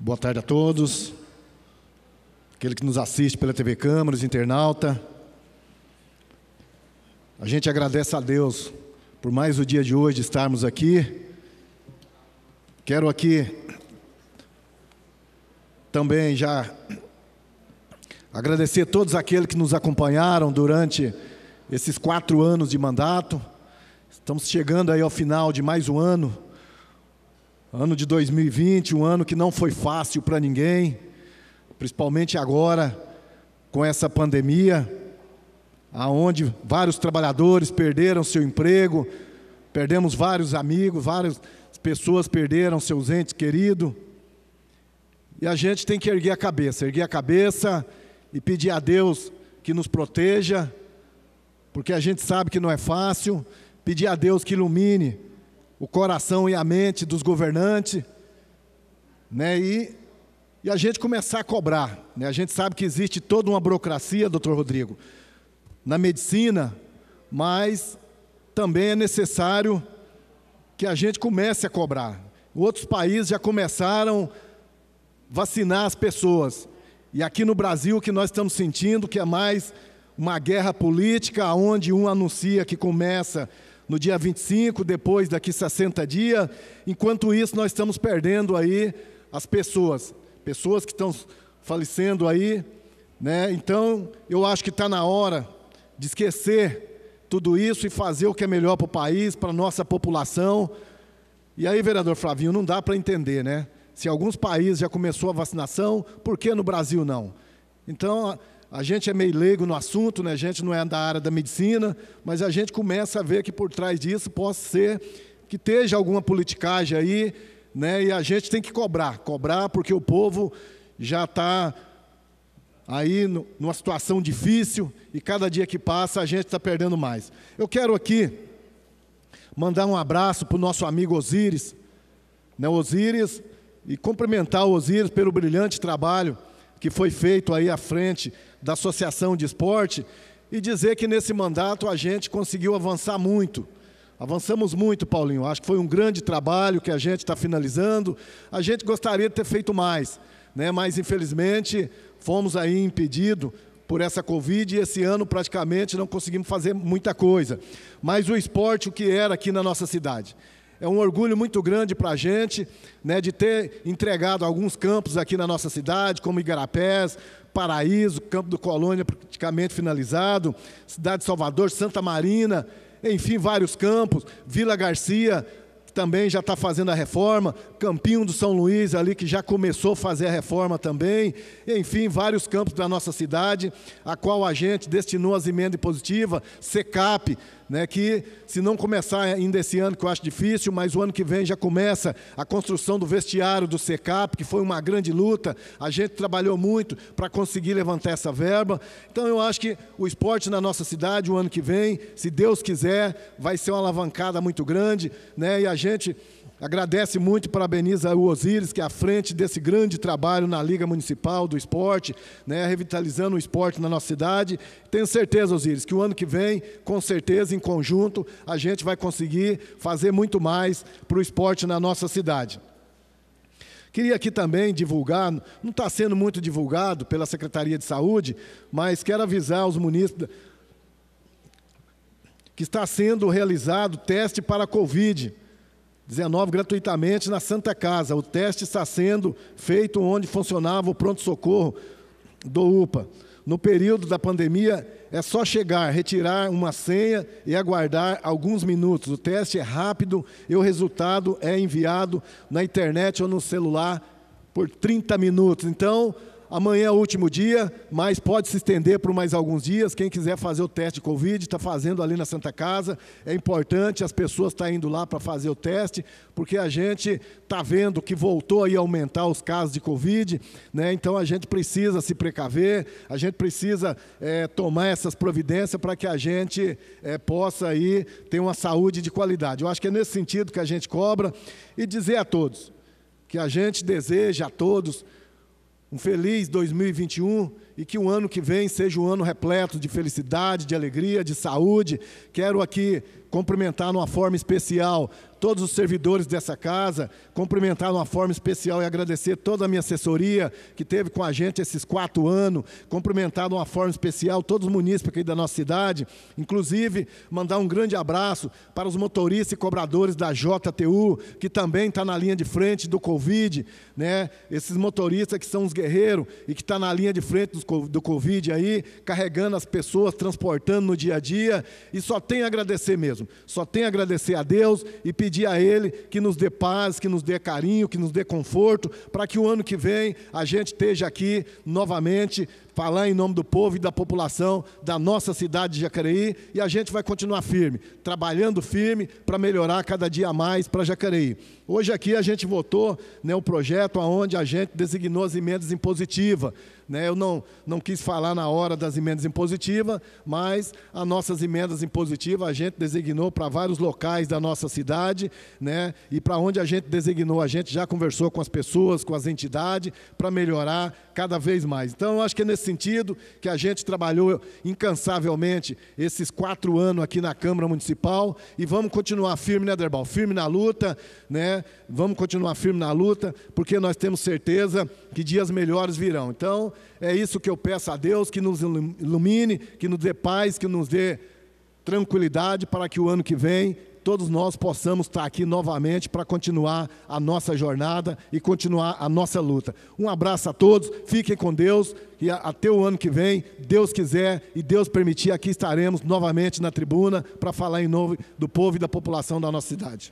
Boa tarde a todos. Aquele que nos assiste pela TV Câmaras, internauta. A gente agradece a Deus por mais o dia de hoje estarmos aqui. Quero aqui também já agradecer a todos aqueles que nos acompanharam durante esses quatro anos de mandato. Estamos chegando aí ao final de mais um ano Ano de 2020, um ano que não foi fácil para ninguém, principalmente agora com essa pandemia, aonde vários trabalhadores perderam seu emprego, perdemos vários amigos, várias pessoas perderam seus entes queridos. E a gente tem que erguer a cabeça, erguer a cabeça e pedir a Deus que nos proteja, porque a gente sabe que não é fácil, pedir a Deus que ilumine o coração e a mente dos governantes, né? E, e a gente começar a cobrar. Né? A gente sabe que existe toda uma burocracia, doutor Rodrigo, na medicina, mas também é necessário que a gente comece a cobrar. Outros países já começaram a vacinar as pessoas. E aqui no Brasil, o que nós estamos sentindo que é mais uma guerra política, onde um anuncia que começa no dia 25, depois daqui 60 dias. Enquanto isso, nós estamos perdendo aí as pessoas, pessoas que estão falecendo aí, né? Então, eu acho que está na hora de esquecer tudo isso e fazer o que é melhor para o país, para a nossa população. E aí, vereador Flavinho, não dá para entender, né? Se alguns países já começou a vacinação, por que no Brasil não? Então, a gente é meio leigo no assunto, né? a gente não é da área da medicina, mas a gente começa a ver que por trás disso possa ser que esteja alguma politicagem aí, né? e a gente tem que cobrar cobrar porque o povo já está aí no, numa situação difícil e cada dia que passa a gente está perdendo mais. Eu quero aqui mandar um abraço para o nosso amigo Osíris, né? Osíris, e cumprimentar o Osíris pelo brilhante trabalho que foi feito aí à frente da Associação de Esporte e dizer que nesse mandato a gente conseguiu avançar muito. Avançamos muito, Paulinho. Acho que foi um grande trabalho que a gente está finalizando. A gente gostaria de ter feito mais, né? mas infelizmente fomos aí impedidos por essa Covid e esse ano praticamente não conseguimos fazer muita coisa. Mas o esporte, o que era aqui na nossa cidade? É um orgulho muito grande para a gente né, de ter entregado alguns campos aqui na nossa cidade, como Igarapés, Paraíso, Campo do Colônia praticamente finalizado, Cidade de Salvador, Santa Marina, enfim, vários campos, Vila Garcia, também já está fazendo a reforma, Campinho do São Luís ali que já começou a fazer a reforma também, enfim, vários campos da nossa cidade, a qual a gente destinou as emendas positivas, SECAP, né, que se não começar ainda esse ano, que eu acho difícil, mas o ano que vem já começa a construção do vestiário do SECAP, que foi uma grande luta, a gente trabalhou muito para conseguir levantar essa verba. Então eu acho que o esporte na nossa cidade, o ano que vem, se Deus quiser, vai ser uma alavancada muito grande, né, e a gente Agradece muito e parabeniza o Osíris, que é à frente desse grande trabalho na Liga Municipal do Esporte, né, revitalizando o esporte na nossa cidade. Tenho certeza, Osíris, que o ano que vem, com certeza, em conjunto, a gente vai conseguir fazer muito mais para o esporte na nossa cidade. Queria aqui também divulgar, não está sendo muito divulgado pela Secretaria de Saúde, mas quero avisar os munícipes que está sendo realizado teste para a Covid 19 gratuitamente na Santa Casa. O teste está sendo feito onde funcionava o pronto-socorro do UPA. No período da pandemia, é só chegar, retirar uma senha e aguardar alguns minutos. O teste é rápido e o resultado é enviado na internet ou no celular por 30 minutos. Então, amanhã é o último dia, mas pode se estender por mais alguns dias. Quem quiser fazer o teste de Covid, está fazendo ali na Santa Casa. É importante, as pessoas estão tá indo lá para fazer o teste, porque a gente está vendo que voltou a aumentar os casos de Covid, né? então a gente precisa se precaver, a gente precisa é, tomar essas providências para que a gente é, possa aí ter uma saúde de qualidade. Eu acho que é nesse sentido que a gente cobra e dizer a todos que a gente deseja a todos um feliz 2021 e que o ano que vem seja um ano repleto de felicidade, de alegria, de saúde. Quero aqui cumprimentar de uma forma especial todos os servidores dessa casa, cumprimentar de uma forma especial e agradecer toda a minha assessoria que teve com a gente esses quatro anos, cumprimentar de uma forma especial todos os munícipes aqui da nossa cidade, inclusive mandar um grande abraço para os motoristas e cobradores da JTU, que também está na linha de frente do Covid, né? esses motoristas que são os guerreiros e que estão tá na linha de frente dos do Covid aí, carregando as pessoas, transportando no dia a dia, e só tem a agradecer mesmo. Só tem a agradecer a Deus e pedir a Ele que nos dê paz, que nos dê carinho, que nos dê conforto, para que o ano que vem a gente esteja aqui novamente falar em nome do povo e da população da nossa cidade de Jacareí e a gente vai continuar firme, trabalhando firme para melhorar cada dia mais para Jacareí. Hoje aqui a gente votou né, projeto onde a gente designou as emendas impositivas. Né? Eu não, não quis falar na hora das emendas impositivas, mas as nossas emendas impositivas a gente designou para vários locais da nossa cidade né? e para onde a gente designou, a gente já conversou com as pessoas, com as entidades, para melhorar cada vez mais. Então, eu acho que é nesse sentido que a gente trabalhou incansavelmente esses quatro anos aqui na Câmara Municipal e vamos continuar firme, né, Derbal? Firme na luta, né? Vamos continuar firme na luta, porque nós temos certeza que dias melhores virão. Então, é isso que eu peço a Deus, que nos ilumine, que nos dê paz, que nos dê tranquilidade para que o ano que vem todos nós possamos estar aqui novamente para continuar a nossa jornada e continuar a nossa luta. Um abraço a todos, fiquem com Deus e até o ano que vem, Deus quiser e Deus permitir, aqui estaremos novamente na tribuna para falar em nome do povo e da população da nossa cidade.